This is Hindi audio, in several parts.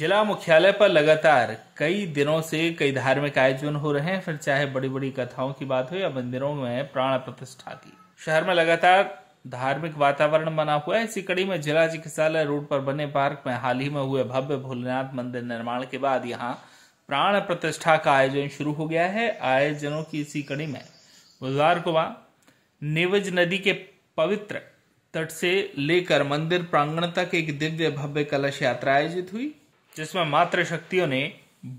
जिला मुख्यालय पर लगातार कई दिनों से कई धार्मिक आयोजन हो रहे हैं फिर चाहे बड़ी बड़ी कथाओं की बात हो या मंदिरों में प्राण प्रतिष्ठा की शहर में लगातार धार्मिक वातावरण बना हुआ है इसी कड़ी में जिला चिकित्सालय रोड पर बने पार्क में हाल ही में हुए भव्य भोलेनाथ मंदिर निर्माण के बाद यहाँ प्राण प्रतिष्ठा का आयोजन शुरू हो गया है आयोजनों की इसी कड़ी में को वहां निवज नदी के पवित्र तट से लेकर मंदिर प्रांगण तक एक दिव्य भव्य कलश यात्रा आयोजित हुई जिसमें मातृशक्तियों ने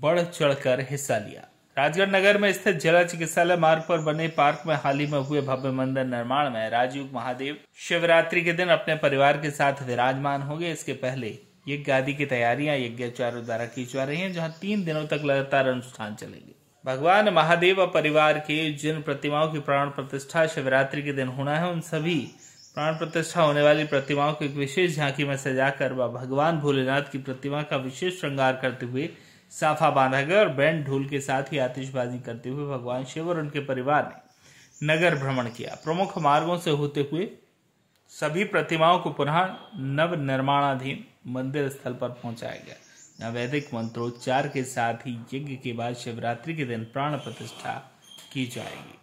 बढ़ चढ़कर हिस्सा लिया राजगढ़ नगर में स्थित जिला चिकित्सालय मार्ग पर बने पार्क में हाल ही में हुए भव्य मंदिर निर्माण में राजयुग महादेव शिवरात्रि के दिन अपने परिवार के साथ विराजमान होंगे इसके पहले यज्ञ आदि की तैयारियां यज्ञाचार्यों द्वारा की जा रही हैं जहां तीन दिनों तक लगातार अनुष्ठान चलेंगे भगवान महादेव और परिवार के जिन प्रतिमाओं की प्राण प्रतिष्ठा शिवरात्रि के दिन होना है उन सभी प्राण प्रतिष्ठा होने वाली प्रतिमाओं को एक विशेष झांकी में सजाकर कर भगवान भोलेनाथ की प्रतिमा का विशेष श्रृंगार करते हुए साफा बांधा गया और बैंड ढोल के साथ ही आतिशबाजी करते हुए भगवान शिव और उनके परिवार ने नगर भ्रमण किया प्रमुख मार्गों से होते हुए सभी प्रतिमाओं को पुनः नव निर्माणाधीन मंदिर स्थल पर पहुंचाया गया नैदिक वैदिक मंत्रोच्चार के साथ ही यज्ञ के बाद शिवरात्रि के दिन प्राण प्रतिष्ठा की जाएगी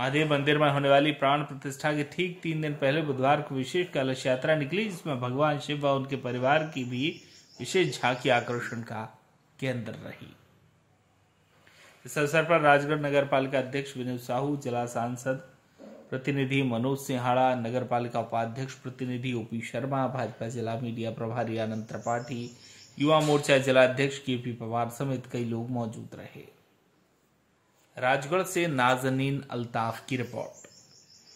महादेव मंदिर में होने वाली प्राण प्रतिष्ठा के ठीक तीन दिन पहले बुधवार को विशेष कलश यात्रा निकली जिसमें भगवान शिव व उनके परिवार की भी विशेष झांकी आकर्षण का केंद्र रही इस अवसर पर राजगढ़ नगर पालिका अध्यक्ष विनोद साहू जिला सांसद प्रतिनिधि मनोज सिंहाड़ा नगर पालिका उपाध्यक्ष प्रतिनिधि ओपी शर्मा भाजपा जिला मीडिया प्रभारी आनंद त्रिपाठी युवा मोर्चा जिला अध्यक्ष के पी पवार समेत कई लोग मौजूद रहे राजगढ़ से नाजनीन अल्ताफ की रिपोर्ट